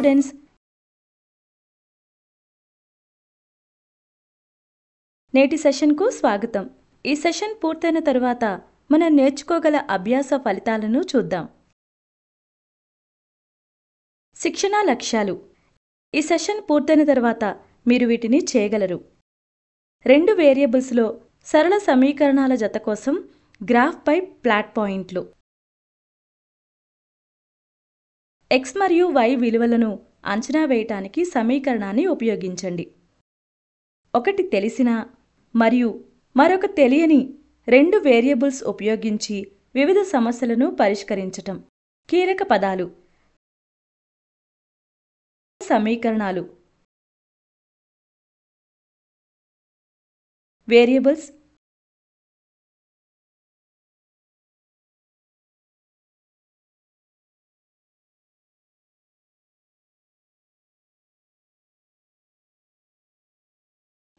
Students నేటి సెషన్కు స్వాగతం ఈ సెషన్ పూర్తయిన తరువాత మనం నేర్చుకోగల అభ్యాస ఫలితాలను చూద్దాం శిక్షణ లక్ష్యాలు ఈ సెషన్ పూర్తయిన తర్వాత మీరు వీటిని చేయగలరు రెండు వేరియబుల్స్లో సరళ సమీకరణాల జత కోసం గ్రాఫ్పై ప్లాట్ పాయింట్లు ఎక్స్ మరియు వై విలువలను అంచనా వేయటానికి సమీకరణాన్ని ఉపయోగించండి ఒకటి తెలిసిన మరియు మరొక తెలియని రెండు వేరియబుల్స్ ఉపయోగించి వివిధ సమస్యలను పరిష్కరించటం కీలక పదాలు సమీకరణాలు వేరియబుల్స్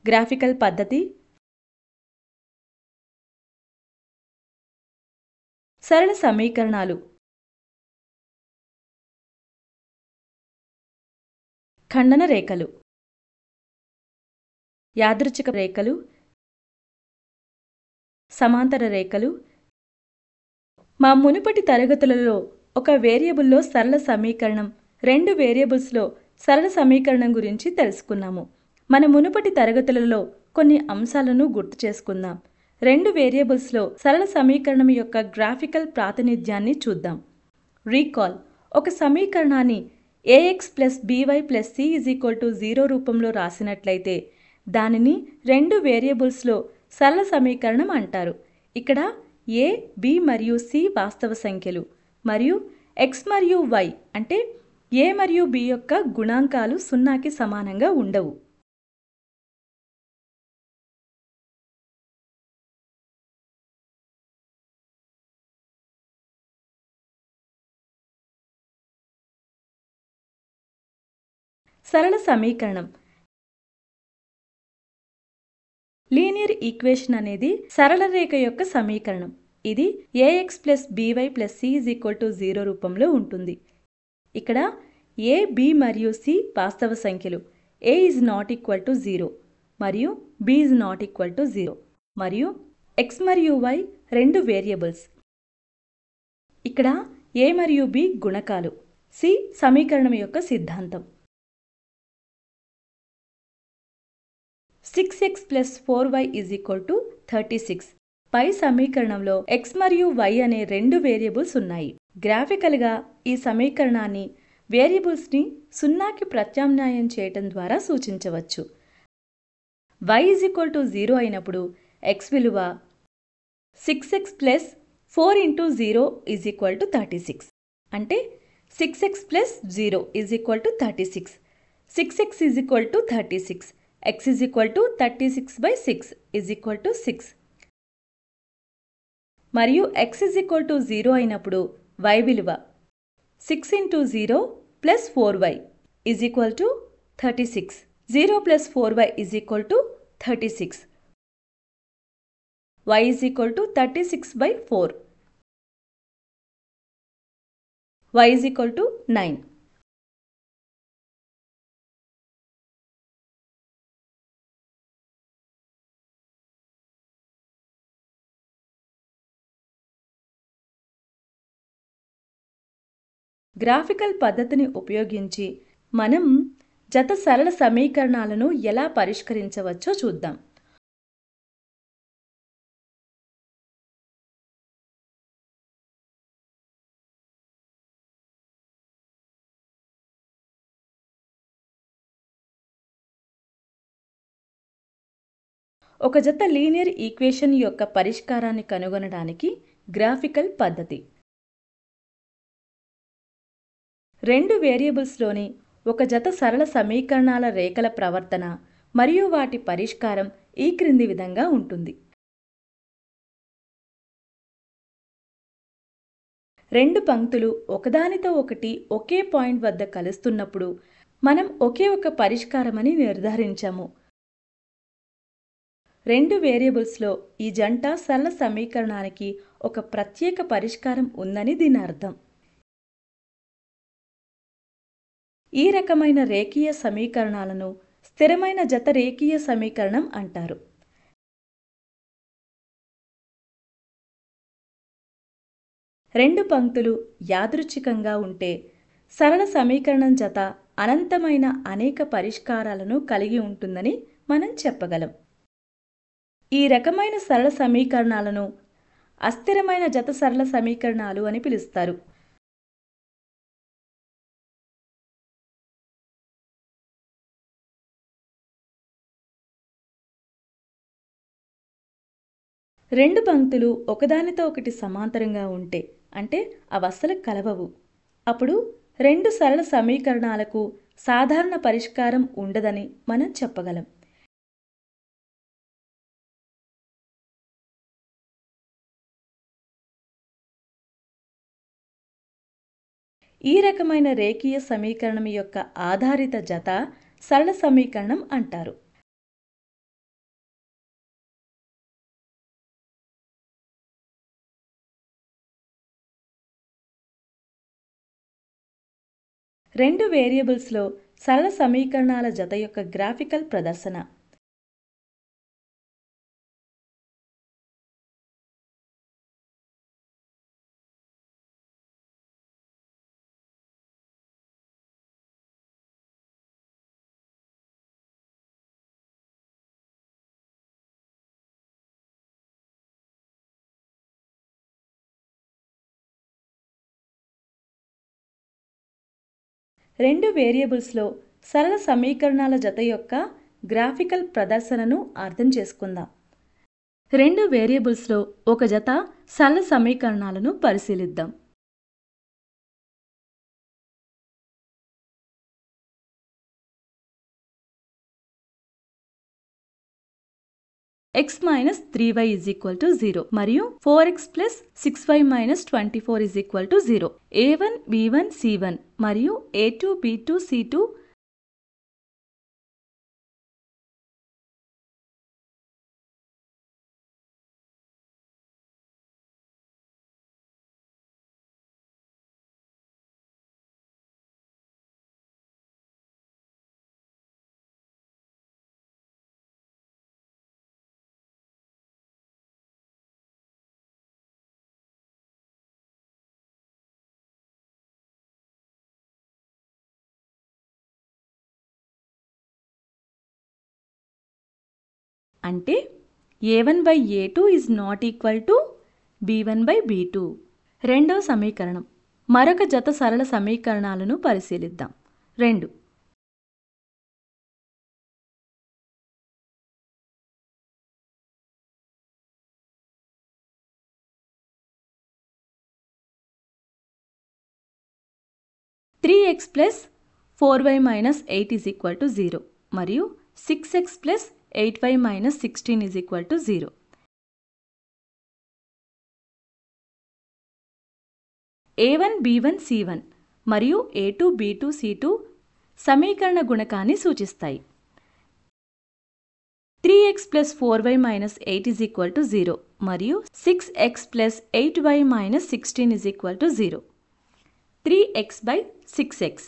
గ్రాఫికల్ పద్ధతి సరళ సమీకరణాలు ఖండన రేఖలు యాదృచ్ఛిక రేఖలు సమాంతర రేఖలు మా మునుపటి తరగతులలో ఒక వేరియబుల్లో సరళ సమీకరణం రెండు వేరియబుల్స్లో సరళ సమీకరణం గురించి తెలుసుకున్నాము మన మునుపటి తరగతులలో కొన్ని అంశాలను గుర్తు చేసుకుందాం రెండు వేరియబుల్స్లో సరళ సమీకరణం యొక్క గ్రాఫికల్ ప్రాతినిధ్యాన్ని చూద్దాం రీకాల్ ఒక సమీకరణాన్ని A X plus B Y plus C is equal to zero రూపంలో రాసినట్లయితే దానిని రెండు వేరియబుల్స్లో సరళ సమీకరణం అంటారు ఇక్కడ ఏ బి మరియు సి వాస్తవ సంఖ్యలు మరియు ఎక్స్ మరియు వై అంటే ఏ మరియు బి యొక్క గుణాంకాలు సున్నాకి సమానంగా ఉండవు సరళ సమీకరణం లీనియర్ ఈక్వేషన్ అనేది సరళ రేఖ యొక్క సమీకరణం ఇది A X plus B Y plus C is equal to zero రూపంలో ఉంటుంది ఇక్కడ ఏ బి మరియు సి వాస్తవ సంఖ్యలు A is not equal to zero మరియు B is not equal to zero మరియు ఎక్స్ మరియు వై రెండు వేరియబుల్స్ ఇక్కడ ఏ మరియు బి గుణకాలు సి సమీకరణం యొక్క సిద్ధాంతం six X plus four Y is equal to thirty six పై సమీకరణంలో ఎక్స్ మరియు వై అనే రెండు వేరియబుల్స్ ఉన్నాయి గ్రాఫికల్గా ఈ సమీకరణాన్ని వేరియబుల్స్ని సున్నాకి ప్రత్యామ్నాయం చేయటం ద్వారా సూచించవచ్చు Y is equal to zero అయినప్పుడు ఎక్స్ విలువ six X plus four into zero is equal to thirty six అంటే six X plus zero is equal to thirty six six X is equal to thirty six X is equal to thirty six by six is equal to six మరియు X is equal to zero అయినప్పుడు Y విలువ six into zero plus four Y is equal to thirty six zero plus four Y is equal to thirty six why is equal to thirty six by four Y is equal to nine graphical పద్ధతిని ఉపయోగించి మనం జత సరళ సమీకరణాలను ఎలా పరిష్కరించవచ్చో చూద్దాం ఒక జత లీనియర్ ఈక్వేషన్ యొక్క పరిష్కారాన్ని కనుగొనడానికి గ్రాఫికల్ పద్ధతి రెండు వేరియబుల్స్లోని ఒక జత సరళ సమీకరణాల రేఖల ప్రవర్తన మరియు వాటి పరిష్కారం ఈ క్రింది విధంగా ఉంటుంది రెండు పంక్తులు ఒకదానితో ఒకటి ఒకే పాయింట్ వద్ద కలుస్తున్నప్పుడు మనం ఒకే ఒక పరిష్కారమని నిర్ధారించాము రెండు వేరియబుల్స్లో ఈ జంట సరళ సమీకరణానికి ఒక ప్రత్యేక పరిష్కారం ఉందని దీని అర్థం ఈ రకమైన రేఖీయ సమీకరణాలను స్థిరమైన జత రేఖీయ సమీకరణం అంటారు రెండు పంక్తులు యాదృచ్ఛికంగా ఉంటే సరళ సమీకరణం జత అనంతమైన అనేక పరిష్కారాలను కలిగి ఉంటుందని మనం చెప్పగలం ఈ రకమైన సరళ సమీకరణాలను అస్థిరమైన జత సరళ సమీకరణాలు అని పిలుస్తారు రెండు పంక్తులు ఒకదానితో ఒకటి సమాంతరంగా ఉంటే అంటే అవి అస్సలు కలవవు అప్పుడు రెండు సరళ సమీకరణాలకు సాధారణ పరిష్కారం ఉండదని మనం చెప్పగలం ఈ రకమైన రేఖీయ సమీకరణం యొక్క ఆధారిత జత సరళ సమీకరణం అంటారు రెండు వేరియబుల్స్లో సరళ సమీకరణాల జత యొక్క గ్రాఫికల్ ప్రదర్శన రెండు వేరియబుల్స్లో సరళ సమీకరణాల జత యొక్క గ్రాఫికల్ ప్రదర్శనను అర్థం చేసుకుందాం రెండు వేరియబుల్స్లో ఒక జత సరళ సమీకరణాలను పరిశీలిద్దాం x minus 3y is equal to 0. Mario, 4x plus 6y minus 24 is equal to 0. a1, b1, c1. Mario, a2, b2, c2 అంటే A one by A two is not equal to be one by be two రెండవ సమీకరణం మరొక జత సరళ సమీకరణాలను పరిశీలిద్దాం రెండు three X plus four Y minus eight is equal to zero మరియు six X plus eight Y minus sixteen is equal to zero A one B one C one మరియు A two B two C two సమీకరణ గుణకాన్ని సూచిస్తాయి three X plus four Y minus eight is equal to zero మరియు six X plus eight Y minus sixteen is equal to zero three X by six X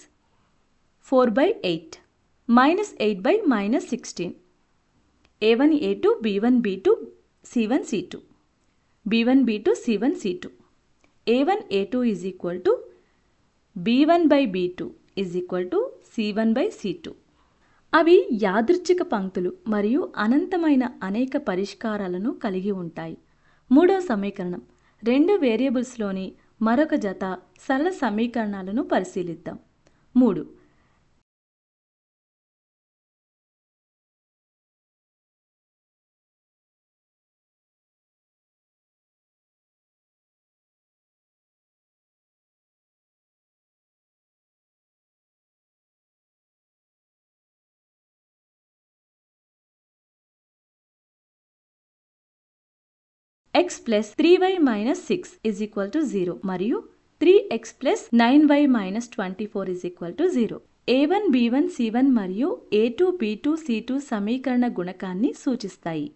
four by eight minus eight by minus sixteen A one A two B one B two C one C two B one B two C one C two A one A two is equal to be one by be two is equal to C one by c two అవి యాదృచ్ఛిక పంక్తులు మరియు అనంతమైన అనేక పరిష్కారాలను కలిగి ఉంటాయి మూడో సమీకరణం రెండు వేరియబుల్స్లోని మరొక జత సరళ సమీకరణాలను పరిశీలిద్దాం మూడు X plus three Y minus six is equal to zero మరియు three X plus nine Y minus twenty four is equal to zero A one B one C one మరియు A two B two C two సమీకరణ గుణకాన్ని సూచిస్తాయి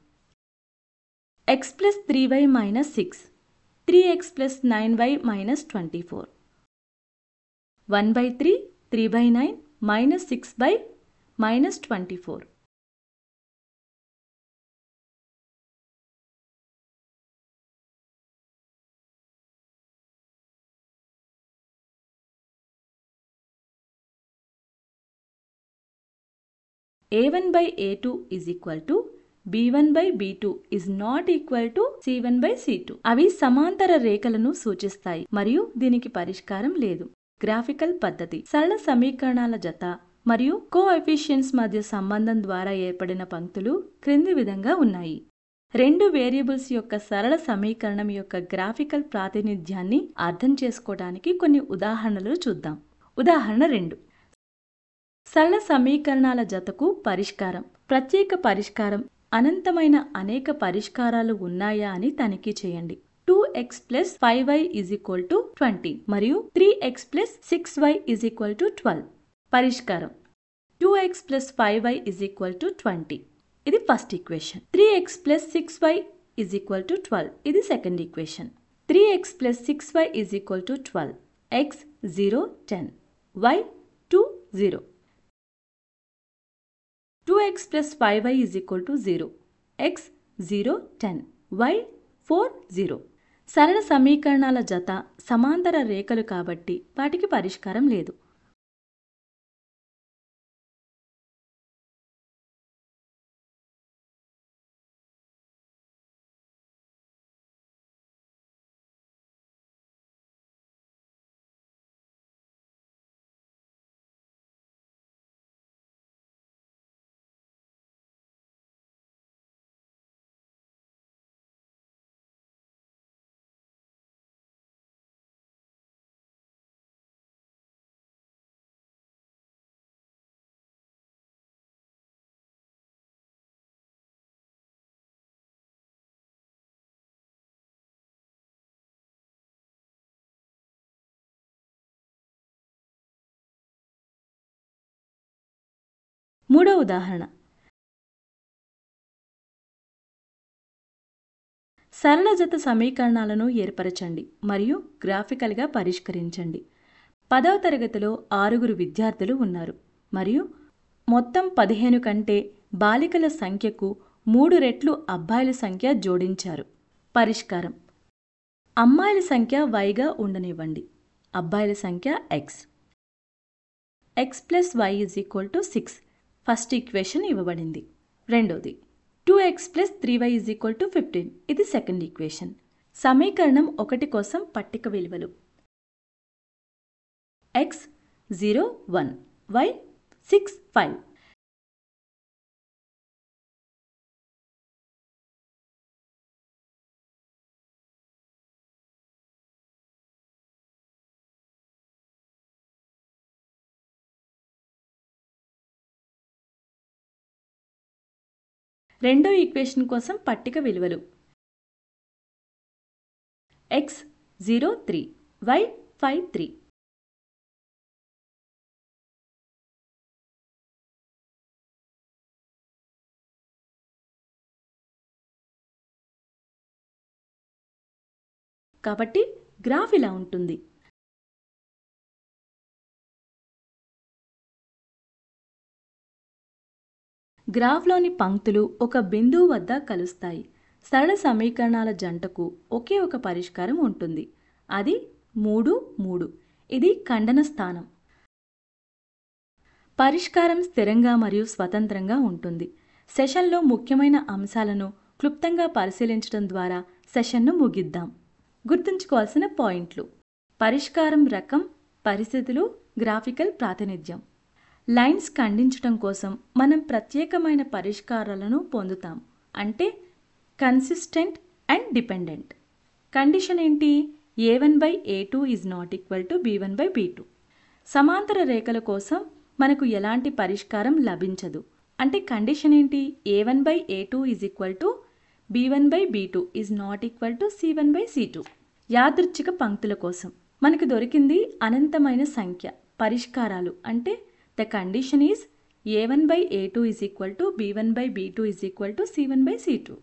X plus three Y minus six three X plus nine Y minus twenty four one by three three by nine minus six by minus twenty four A one by A two is equal to b one by b two is not equal to C one by c two అవి సమాంతర రేఖలను సూచిస్తాయి మరియు దీనికి పరిష్కారం లేదు graphical పద్ధతి సరళ సమీకరణాల జత మరియు కోఎఫిషియన్స్ మధ్య సంబంధం ద్వారా ఏర్పడిన పంక్తులు క్రింది విధంగా ఉన్నాయి రెండు వేరియబుల్స్ యొక్క సరళ సమీకరణం యొక్క గ్రాఫికల్ ప్రాతినిధ్యాన్ని అర్థం చేసుకోవడానికి కొన్ని ఉదాహరణలు చూద్దాం ఉదాహరణ రెండు సరళ సమీకరణాల జతకు పరిష్కారం ప్రత్యేక పరిష్కారం అనంతమైన అనేక పరిష్కారాలు ఉన్నాయా అని తనిఖీ చేయండి two x plus five y is equal to twenty మరియు three X plus six why is equal to twelve పరిష్కారం two x plus five y is equal to twenty ఇది first equation three X plus six why is equal to twelve ఇది second equation three X plus six y is equal to twelve x zero ten y two zero two x plus five y is equal to zero x zero ten y four zero సరళ సమీకరణాల జత సమాంతర రేఖలు కాబట్టి వాటికి పరిష్కారం లేదు మూడో ఉదాహరణ సరళ జత సమీకరణాలను ఏర్పరచండి మరియు గ్రాఫికల్గా పరిష్కరించండి పదవ తరగతిలో ఆరుగురు విద్యార్థులు ఉన్నారు మరియు మొత్తం పదిహేను కంటే బాలికల సంఖ్యకు మూడు రెట్లు అబ్బాయిల సంఖ్య జోడించారు పరిష్కారం అమ్మాయిల సంఖ్య వైగా ఉండనివ్వండి అబ్బాయిల సంఖ్య x x plus y is equal to six first equation ఇవ్వబడింది రెండోది two x plus three y is equal to fifteen ఇది సెకండ్ ఈక్వేషన్ సమీకరణం ఒకటి కోసం పట్టిక విలువలు x zero one y six five రెండో ఈక్వేషన్ కోసం పట్టిక విలువలు x zero three y five three కాబట్టి గ్రాఫ్ ఇలా ఉంటుంది గ్రాఫ్లోని పంక్తులు ఒక బిందువు వద్ద కలుస్తాయి సరళ సమీకరణాల జంటకు ఒకే ఒక పరిష్కారం ఉంటుంది అది మూడు మూడు ఇది ఖండన స్థానం పరిష్కారం స్థిరంగా మరియు స్వతంత్రంగా ఉంటుంది సెషన్లో ముఖ్యమైన అంశాలను క్లుప్తంగా పరిశీలించడం ద్వారా సెషన్ను ముగిద్దాం గుర్తుంచుకోవాల్సిన పాయింట్లు పరిష్కారం రకం పరిస్థితులు గ్రాఫికల్ ప్రాతినిధ్యం లైన్స్ ఖండించటం కోసం మనం ప్రత్యేకమైన పరిష్కారాలను పొందుతాం అంటే కన్సిస్టెంట్ అండ్ డిపెండెంట్ కండిషన్ ఏంటి a one by A two is not equal to be one by be two సమాంతర రేఖల కోసం మనకు ఎలాంటి పరిష్కారం లభించదు అంటే కండిషన్ ఏంటి a one by A two is equal to be one by be two is not equal to C one by c two యాదృచ్ఛిక పంక్తుల కోసం మనకు దొరికింది అనంతమైన సంఖ్య పరిష్కారాలు అంటే The condition is a1 by a2 is equal to b1 by b2 is equal to c1 by c2.